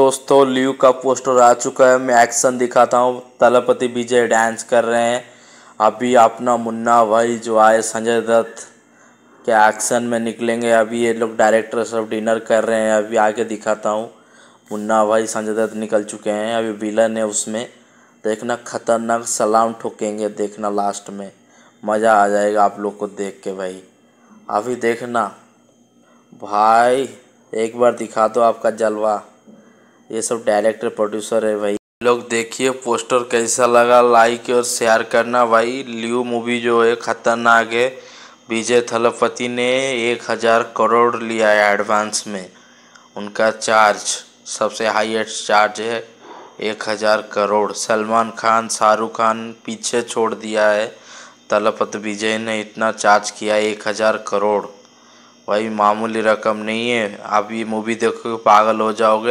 दोस्तों ल्यू का पोस्टर आ चुका है मैं एक्शन दिखाता हूँ तलपति विजय डांस कर रहे हैं अभी अपना मुन्ना भाई जो आए संजय दत्त के एक्शन में निकलेंगे अभी ये लोग डायरेक्टर सब डिनर कर रहे हैं अभी आगे दिखाता हूँ मुन्ना भाई संजय दत्त निकल चुके हैं अभी विलन है उसमें देखना खतरनाक सलाम ठोकेंगे देखना लास्ट में मज़ा आ जाएगा आप लोग को देख के भाई अभी देखना भाई एक बार दिखा दो आपका जलवा ये सब डायरेक्टर प्रोड्यूसर है भाई लोग देखिए पोस्टर कैसा लगा लाइक और शेयर करना भाई ल्यू मूवी जो है ख़तरनाक है विजय थलपति ने एक हज़ार करोड़ लिया है एडवांस में उनका चार्ज सबसे हाईएस्ट चार्ज है एक हज़ार करोड़ सलमान खान शाहरुख खान पीछे छोड़ दिया है तलपत विजय ने इतना चार्ज किया एक हज़ार करोड़ भाई मामूली रकम नहीं है आप ये मूवी देखोगे पागल हो जाओगे